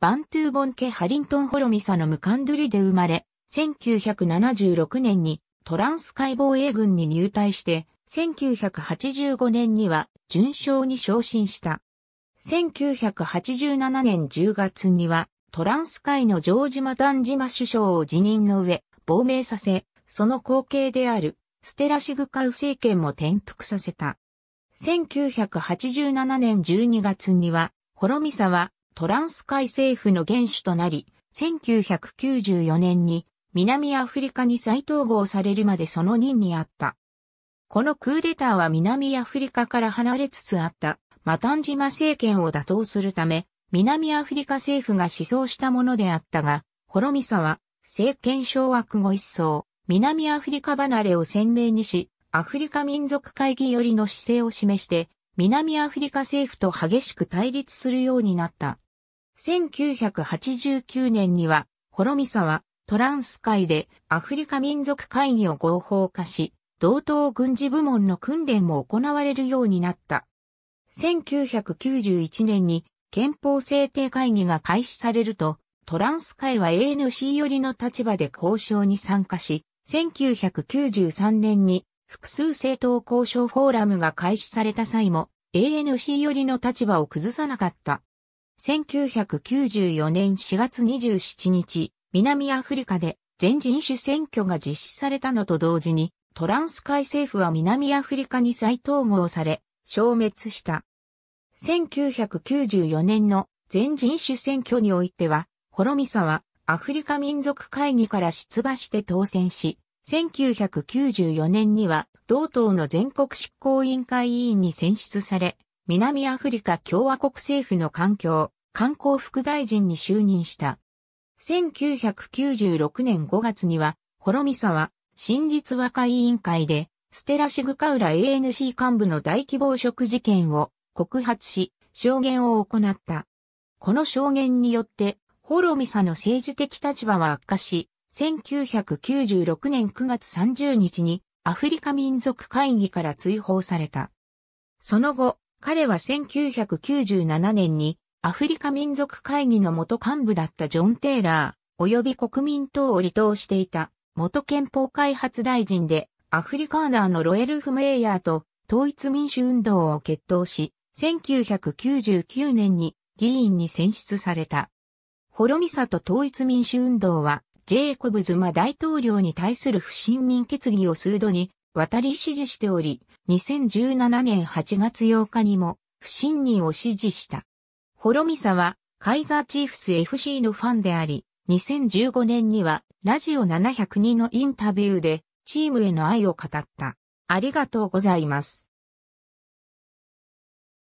バントゥーボン家ハリントン・ホロミサのムカンドゥリで生まれ、1976年にトランス海防衛軍に入隊して、1985年には準将に昇進した。1987年10月にはトランス海の城島ジ島首相を辞任の上、亡命させ、その後継であるステラシグカウ政権も転覆させた。1987年12月には、ホロミサはトランス海政府の元首となり、1994年に南アフリカに再統合されるまでその任にあった。このクーデターは南アフリカから離れつつあったマタンジマ政権を打倒するため、南アフリカ政府が思想したものであったが、ホロミサは政権掌握後一層、南アフリカ離れを鮮明にし、アフリカ民族会議よりの姿勢を示して、南アフリカ政府と激しく対立するようになった。1989年には、ホロミサは、トランス会でアフリカ民族会議を合法化し、同等軍事部門の訓練も行われるようになった。1991年に憲法制定会議が開始されると、トランス会は ANC 寄りの立場で交渉に参加し、1993年に複数政党交渉フォーラムが開始された際も、ANC 寄りの立場を崩さなかった。1994年4月27日、南アフリカで全人種選挙が実施されたのと同時に、トランス海政府は南アフリカに再統合され、消滅した。1994年の全人種選挙においては、ホロミサはアフリカ民族会議から出馬して当選し、1994年には同党の全国執行委員会委員に選出され、南アフリカ共和国政府の環境、観光副大臣に就任した。1996年5月には、ホロミサは、真実和解委員会で、ステラシグカウラ ANC 幹部の大規模職事件を告発し、証言を行った。この証言によって、ホロミサの政治的立場は悪化し、1996年9月30日にアフリカ民族会議から追放された。その後、彼は1997年にアフリカ民族会議の元幹部だったジョン・テイラー、及び国民党を離党していた元憲法開発大臣でアフリカーナーのロエル・フメイヤーと統一民主運動を決闘し、1999年に議員に選出された。ホロミサと統一民主運動は、ジェイコブズマ大統領に対する不信任決議を数度に渡り支持しており、2017年8月8日にも不信任を支持した。ロミさはカイザーチーフス FC のファンであり、2015年にはラジオ702のインタビューでチームへの愛を語った。ありがとうございます。